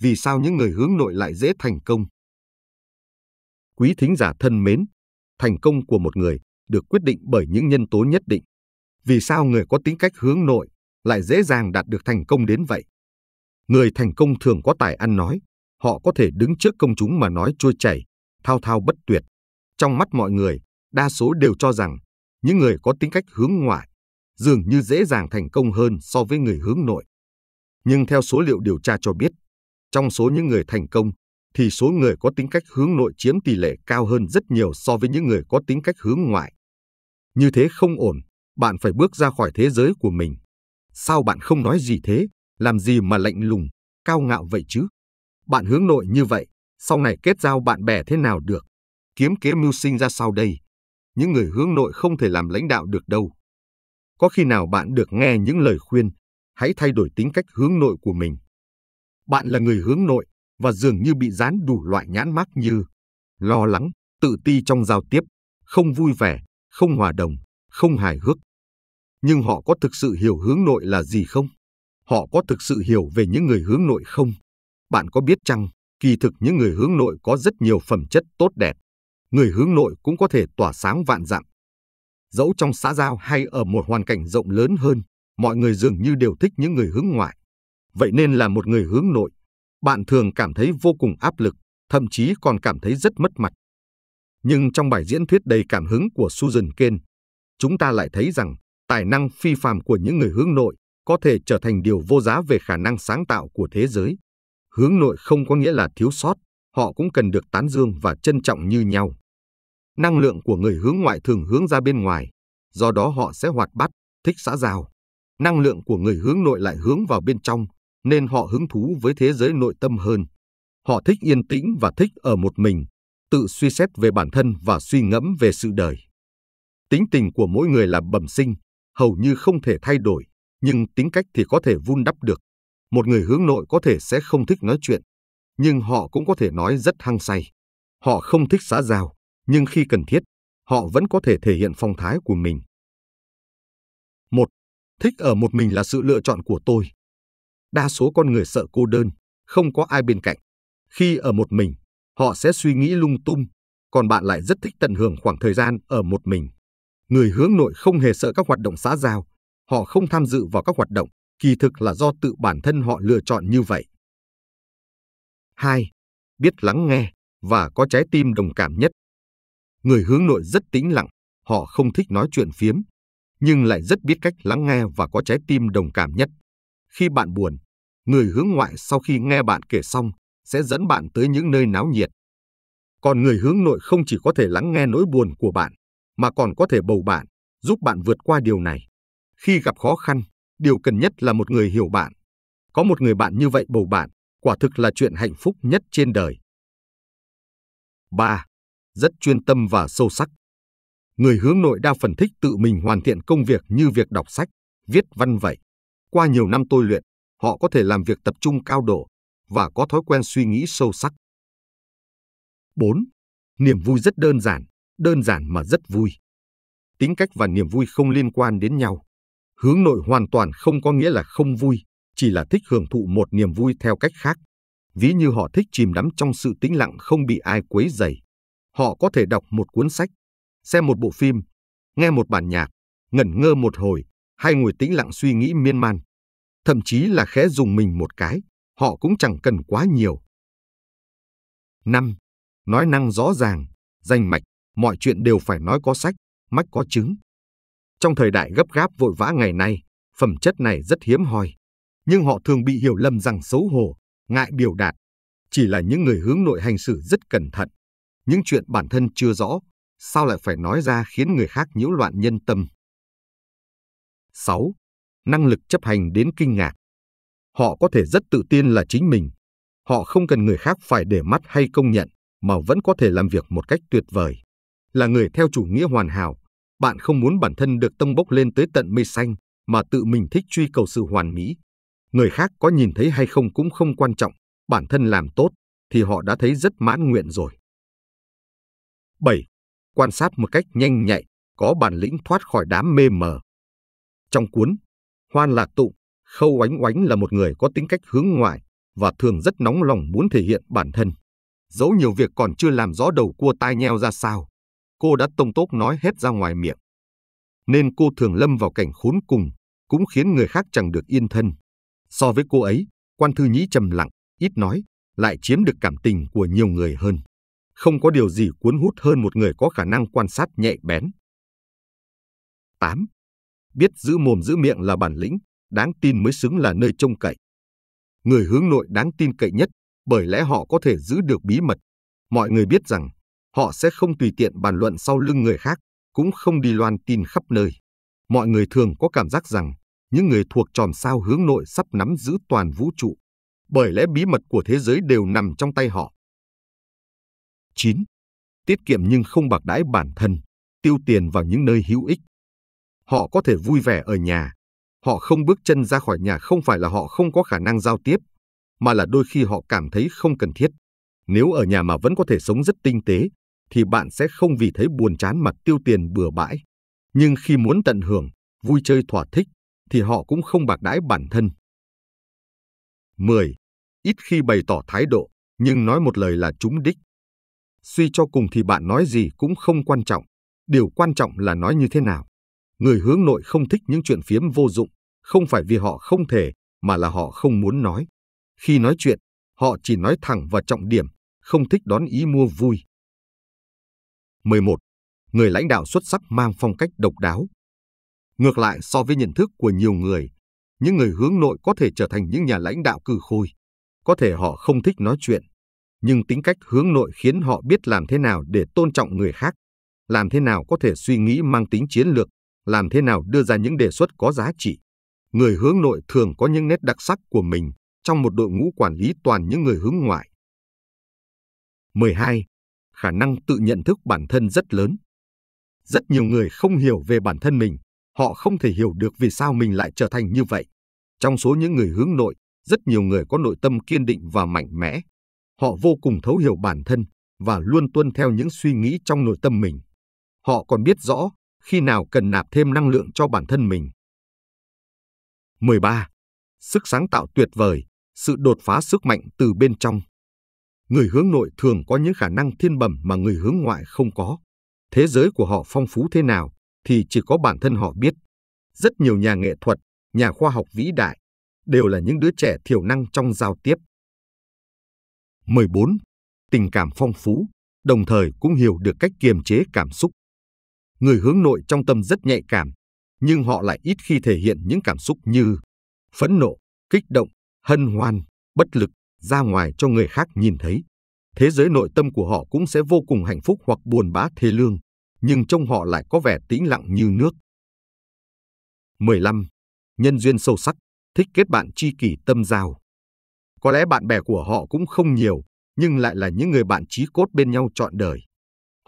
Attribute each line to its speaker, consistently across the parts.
Speaker 1: vì sao những người hướng nội lại dễ thành công. Quý thính giả thân mến, thành công của một người được quyết định bởi những nhân tố nhất định. Vì sao người có tính cách hướng nội lại dễ dàng đạt được thành công đến vậy? Người thành công thường có tài ăn nói, họ có thể đứng trước công chúng mà nói trôi chảy, thao thao bất tuyệt. Trong mắt mọi người, đa số đều cho rằng những người có tính cách hướng ngoại dường như dễ dàng thành công hơn so với người hướng nội. Nhưng theo số liệu điều tra cho biết, trong số những người thành công, thì số người có tính cách hướng nội chiếm tỷ lệ cao hơn rất nhiều so với những người có tính cách hướng ngoại. Như thế không ổn, bạn phải bước ra khỏi thế giới của mình. Sao bạn không nói gì thế, làm gì mà lạnh lùng, cao ngạo vậy chứ? Bạn hướng nội như vậy, sau này kết giao bạn bè thế nào được? Kiếm kế mưu sinh ra sao đây? Những người hướng nội không thể làm lãnh đạo được đâu. Có khi nào bạn được nghe những lời khuyên, hãy thay đổi tính cách hướng nội của mình. Bạn là người hướng nội và dường như bị dán đủ loại nhãn mác như lo lắng, tự ti trong giao tiếp, không vui vẻ, không hòa đồng, không hài hước. Nhưng họ có thực sự hiểu hướng nội là gì không? Họ có thực sự hiểu về những người hướng nội không? Bạn có biết chăng, kỳ thực những người hướng nội có rất nhiều phẩm chất tốt đẹp. Người hướng nội cũng có thể tỏa sáng vạn dặm. Dẫu trong xã giao hay ở một hoàn cảnh rộng lớn hơn, mọi người dường như đều thích những người hướng ngoại. Vậy nên là một người hướng nội, bạn thường cảm thấy vô cùng áp lực, thậm chí còn cảm thấy rất mất mặt. Nhưng trong bài diễn thuyết đầy cảm hứng của Susan Kane, chúng ta lại thấy rằng tài năng phi phàm của những người hướng nội có thể trở thành điều vô giá về khả năng sáng tạo của thế giới. Hướng nội không có nghĩa là thiếu sót, họ cũng cần được tán dương và trân trọng như nhau. Năng lượng của người hướng ngoại thường hướng ra bên ngoài, do đó họ sẽ hoạt bát, thích xã giao. Năng lượng của người hướng nội lại hướng vào bên trong, nên họ hứng thú với thế giới nội tâm hơn. Họ thích yên tĩnh và thích ở một mình, tự suy xét về bản thân và suy ngẫm về sự đời. Tính tình của mỗi người là bẩm sinh, hầu như không thể thay đổi, nhưng tính cách thì có thể vun đắp được. Một người hướng nội có thể sẽ không thích nói chuyện, nhưng họ cũng có thể nói rất hăng say. Họ không thích xã giao, nhưng khi cần thiết, họ vẫn có thể thể hiện phong thái của mình. 1. Thích ở một mình là sự lựa chọn của tôi đa số con người sợ cô đơn, không có ai bên cạnh. Khi ở một mình, họ sẽ suy nghĩ lung tung, còn bạn lại rất thích tận hưởng khoảng thời gian ở một mình. Người hướng nội không hề sợ các hoạt động xã giao, họ không tham dự vào các hoạt động, kỳ thực là do tự bản thân họ lựa chọn như vậy. 2. Biết lắng nghe và có trái tim đồng cảm nhất. Người hướng nội rất tĩnh lặng, họ không thích nói chuyện phiếm, nhưng lại rất biết cách lắng nghe và có trái tim đồng cảm nhất. Khi bạn buồn, người hướng ngoại sau khi nghe bạn kể xong sẽ dẫn bạn tới những nơi náo nhiệt. Còn người hướng nội không chỉ có thể lắng nghe nỗi buồn của bạn, mà còn có thể bầu bạn, giúp bạn vượt qua điều này. Khi gặp khó khăn, điều cần nhất là một người hiểu bạn. Có một người bạn như vậy bầu bạn, quả thực là chuyện hạnh phúc nhất trên đời. 3. Rất chuyên tâm và sâu sắc. Người hướng nội đa phần thích tự mình hoàn thiện công việc như việc đọc sách, viết văn vậy. Qua nhiều năm tôi luyện, họ có thể làm việc tập trung cao độ và có thói quen suy nghĩ sâu sắc. 4. Niềm vui rất đơn giản, đơn giản mà rất vui. Tính cách và niềm vui không liên quan đến nhau. Hướng nội hoàn toàn không có nghĩa là không vui, chỉ là thích hưởng thụ một niềm vui theo cách khác. Ví như họ thích chìm đắm trong sự tĩnh lặng không bị ai quấy rầy. Họ có thể đọc một cuốn sách, xem một bộ phim, nghe một bản nhạc, ngẩn ngơ một hồi hai ngồi tĩnh lặng suy nghĩ miên man. Thậm chí là khẽ dùng mình một cái, họ cũng chẳng cần quá nhiều. 5. Nói năng rõ ràng, danh mạch, mọi chuyện đều phải nói có sách, mách có chứng. Trong thời đại gấp gáp vội vã ngày nay, phẩm chất này rất hiếm hoi. Nhưng họ thường bị hiểu lầm rằng xấu hổ, ngại biểu đạt. Chỉ là những người hướng nội hành xử rất cẩn thận. Những chuyện bản thân chưa rõ, sao lại phải nói ra khiến người khác nhiễu loạn nhân tâm. 6. Năng lực chấp hành đến kinh ngạc. Họ có thể rất tự tin là chính mình. Họ không cần người khác phải để mắt hay công nhận mà vẫn có thể làm việc một cách tuyệt vời. Là người theo chủ nghĩa hoàn hảo, bạn không muốn bản thân được tông bốc lên tới tận mây xanh mà tự mình thích truy cầu sự hoàn mỹ. Người khác có nhìn thấy hay không cũng không quan trọng, bản thân làm tốt thì họ đã thấy rất mãn nguyện rồi. 7. Quan sát một cách nhanh nhạy, có bản lĩnh thoát khỏi đám mê mờ. Trong cuốn Hoan Lạc Tụ, Khâu Oánh Oánh là một người có tính cách hướng ngoại và thường rất nóng lòng muốn thể hiện bản thân. Dẫu nhiều việc còn chưa làm rõ đầu cua tai nheo ra sao, cô đã tông tốp nói hết ra ngoài miệng. Nên cô thường lâm vào cảnh khốn cùng, cũng khiến người khác chẳng được yên thân. So với cô ấy, quan thư nhĩ trầm lặng, ít nói, lại chiếm được cảm tình của nhiều người hơn. Không có điều gì cuốn hút hơn một người có khả năng quan sát nhạy bén. 8 biết giữ mồm giữ miệng là bản lĩnh, đáng tin mới xứng là nơi trông cậy. Người hướng nội đáng tin cậy nhất, bởi lẽ họ có thể giữ được bí mật. Mọi người biết rằng, họ sẽ không tùy tiện bàn luận sau lưng người khác, cũng không đi loan tin khắp nơi. Mọi người thường có cảm giác rằng, những người thuộc tròm sao hướng nội sắp nắm giữ toàn vũ trụ, bởi lẽ bí mật của thế giới đều nằm trong tay họ. 9. Tiết kiệm nhưng không bạc đãi bản thân, tiêu tiền vào những nơi hữu ích họ có thể vui vẻ ở nhà. Họ không bước chân ra khỏi nhà không phải là họ không có khả năng giao tiếp, mà là đôi khi họ cảm thấy không cần thiết. Nếu ở nhà mà vẫn có thể sống rất tinh tế, thì bạn sẽ không vì thấy buồn chán mà tiêu tiền bừa bãi. Nhưng khi muốn tận hưởng, vui chơi thỏa thích, thì họ cũng không bạc đãi bản thân. 10. Ít khi bày tỏ thái độ, nhưng nói một lời là trúng đích. Suy cho cùng thì bạn nói gì cũng không quan trọng, điều quan trọng là nói như thế nào người hướng nội không thích những chuyện phiếm vô dụng, không phải vì họ không thể, mà là họ không muốn nói. Khi nói chuyện, họ chỉ nói thẳng và trọng điểm, không thích đón ý mua vui. 11. Người lãnh đạo xuất sắc mang phong cách độc đáo. Ngược lại so với nhận thức của nhiều người, những người hướng nội có thể trở thành những nhà lãnh đạo cừ khôi. Có thể họ không thích nói chuyện, nhưng tính cách hướng nội khiến họ biết làm thế nào để tôn trọng người khác, làm thế nào có thể suy nghĩ mang tính chiến lược, làm thế nào đưa ra những đề xuất có giá trị. Người hướng nội thường có những nét đặc sắc của mình trong một đội ngũ quản lý toàn những người hướng ngoại. 12. Khả năng tự nhận thức bản thân rất lớn. Rất nhiều người không hiểu về bản thân mình, họ không thể hiểu được vì sao mình lại trở thành như vậy. Trong số những người hướng nội, rất nhiều người có nội tâm kiên định và mạnh mẽ. Họ vô cùng thấu hiểu bản thân và luôn tuân theo những suy nghĩ trong nội tâm mình. Họ còn biết rõ khi nào cần nạp thêm năng lượng cho bản thân mình. 13. Sức sáng tạo tuyệt vời, sự đột phá sức mạnh từ bên trong. Người hướng nội thường có những khả năng thiên bẩm mà người hướng ngoại không có. Thế giới của họ phong phú thế nào thì chỉ có bản thân họ biết. Rất nhiều nhà nghệ thuật, nhà khoa học vĩ đại đều là những đứa trẻ thiểu năng trong giao tiếp. 14. Tình cảm phong phú, đồng thời cũng hiểu được cách kiềm chế cảm xúc người hướng nội trong tâm rất nhạy cảm, nhưng họ lại ít khi thể hiện những cảm xúc như phẫn nộ, kích động, hân hoan, bất lực ra ngoài cho người khác nhìn thấy. Thế giới nội tâm của họ cũng sẽ vô cùng hạnh phúc hoặc buồn bã thê lương, nhưng trong họ lại có vẻ tĩnh lặng như nước. 15. Nhân duyên sâu sắc, thích kết bạn tri kỷ tâm giao. Có lẽ bạn bè của họ cũng không nhiều, nhưng lại là những người bạn chí cốt bên nhau trọn đời.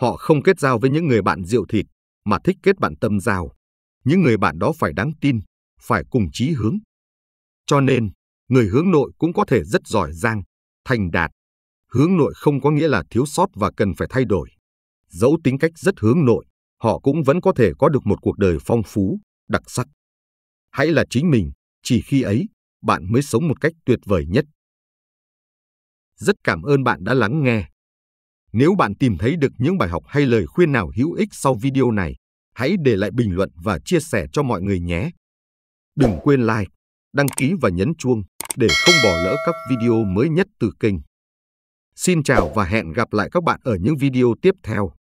Speaker 1: Họ không kết giao với những người bạn rượu thịt, mà thích kết bạn tâm giao, những người bạn đó phải đáng tin, phải cùng chí hướng. Cho nên, người hướng nội cũng có thể rất giỏi giang, thành đạt. Hướng nội không có nghĩa là thiếu sót và cần phải thay đổi. Dẫu tính cách rất hướng nội, họ cũng vẫn có thể có được một cuộc đời phong phú, đặc sắc. Hãy là chính mình, chỉ khi ấy bạn mới sống một cách tuyệt vời nhất. Rất cảm ơn bạn đã lắng nghe. Nếu bạn tìm thấy được những bài học hay lời khuyên nào hữu ích sau video này, hãy để lại bình luận và chia sẻ cho mọi người nhé. Đừng quên like, đăng ký và nhấn chuông để không bỏ lỡ các video mới nhất từ kênh. Xin chào và hẹn gặp lại các bạn ở những video tiếp theo.